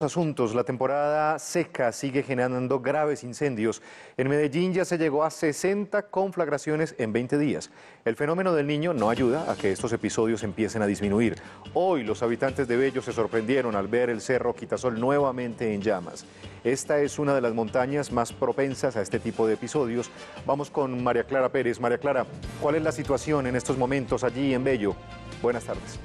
asuntos. La temporada seca sigue generando graves incendios. En Medellín ya se llegó a 60 conflagraciones en 20 días. El fenómeno del niño no ayuda a que estos episodios empiecen a disminuir. Hoy los habitantes de Bello se sorprendieron al ver el cerro Quitasol nuevamente en llamas. Esta es una de las montañas más propensas a este tipo de episodios. Vamos con María Clara Pérez. María Clara, ¿cuál es la situación en estos momentos allí en Bello? Buenas tardes.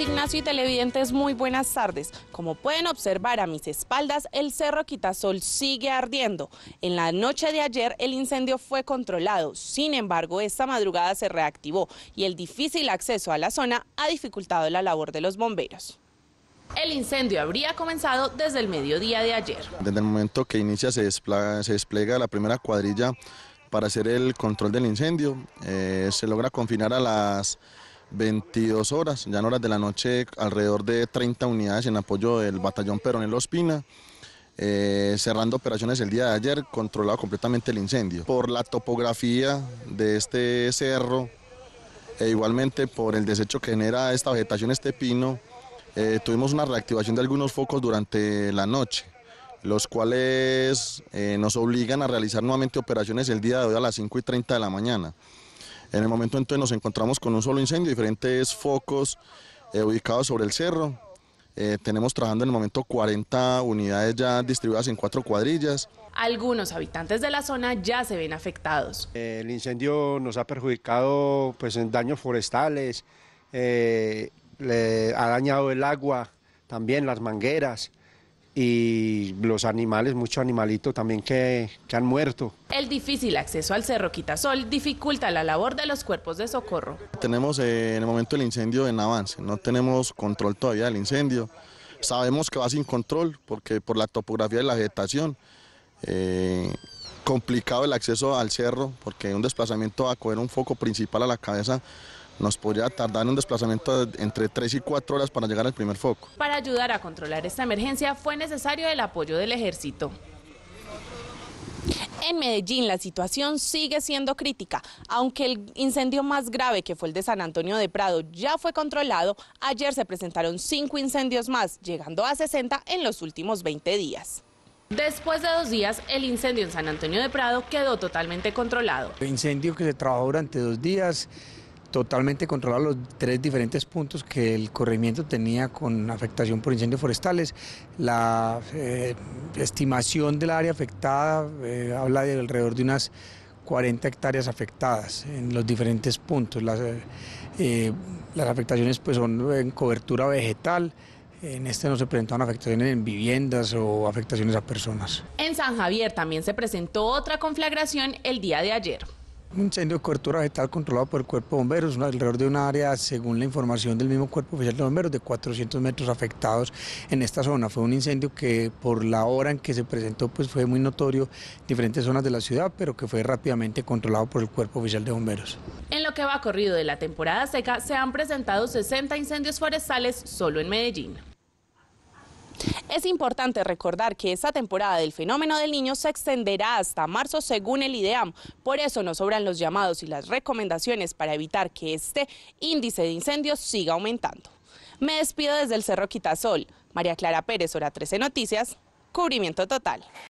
Ignacio y televidentes, muy buenas tardes. Como pueden observar a mis espaldas, el Cerro Quitasol sigue ardiendo. En la noche de ayer el incendio fue controlado, sin embargo esta madrugada se reactivó y el difícil acceso a la zona ha dificultado la labor de los bomberos. El incendio habría comenzado desde el mediodía de ayer. Desde el momento que inicia se despliega, la primera cuadrilla para hacer el control del incendio. Eh, se logra confinar a las 22 horas, ya en horas de la noche, alrededor de 30 unidades en apoyo del batallón Peronel Ospina. Eh, cerrando operaciones el día de ayer, controlado completamente el incendio. Por la topografía de este cerro e igualmente por el desecho que genera esta vegetación, este pino, eh, tuvimos una reactivación de algunos focos durante la noche, los cuales eh, nos obligan a realizar nuevamente operaciones el día de hoy a las 5 y 30 de la mañana. En el momento entonces nos encontramos con un solo incendio, diferentes focos eh, ubicados sobre el cerro. Eh, tenemos trabajando en el momento 40 unidades ya distribuidas en cuatro cuadrillas. Algunos habitantes de la zona ya se ven afectados. el incendio nos ha perjudicado pues, en daños forestales, eh, le ha dañado el agua, también las mangueras y los animales, mucho animalito también que, que, han muerto. El difícil acceso al Cerro Quitasol dificulta la labor de los cuerpos de socorro. Tenemos eh, en el momento el incendio en avance, no tenemos control todavía del incendio. Sabemos que va sin control porque por la topografía de la vegetación, eh, complicado el acceso al cerro porque un desplazamiento va a coger un foco principal a la cabeza nos podría tardar en un desplazamiento de entre 3 y 4 horas para llegar al primer foco. Para ayudar a controlar esta emergencia fue necesario el apoyo del ejército. En Medellín la situación sigue siendo crítica, aunque el incendio más grave que fue el de San Antonio de Prado ya fue controlado, ayer se presentaron cinco incendios más, llegando a 60 en los últimos 20 días. Después de dos días, el incendio en San Antonio de Prado quedó totalmente controlado. El incendio que se trabajó durante dos días, totalmente controlar los tres diferentes puntos que el corrimiento tenía con afectación por incendios forestales. La eh, estimación del área afectada eh, habla de alrededor de unas 40 hectáreas afectadas en los diferentes puntos. Eh, las, afectaciones pues, son en cobertura vegetal, en este no se presentan afectaciones en viviendas o afectaciones a personas. En San Javier también se presentó otra conflagración el día de ayer. Un incendio de cobertura vegetal controlado por el Cuerpo de Bomberos, alrededor de un área, según la información del mismo Cuerpo Oficial de Bomberos, de 400 metros afectados en esta zona. Fue un incendio que por la hora en que se presentó pues fue muy notorio en diferentes zonas de la ciudad, pero que fue rápidamente controlado por el Cuerpo Oficial de Bomberos. En lo que va corrido de la temporada seca, se han presentado 60 incendios forestales solo en Medellín. Es importante recordar que esta temporada del fenómeno del niño se extenderá hasta marzo según el IDEAM, por eso nos sobran los llamados y las recomendaciones para evitar que este índice de incendios siga aumentando. Me despido desde el Cerro Quitasol. María Clara Pérez, hora 13 Noticias, cubrimiento total.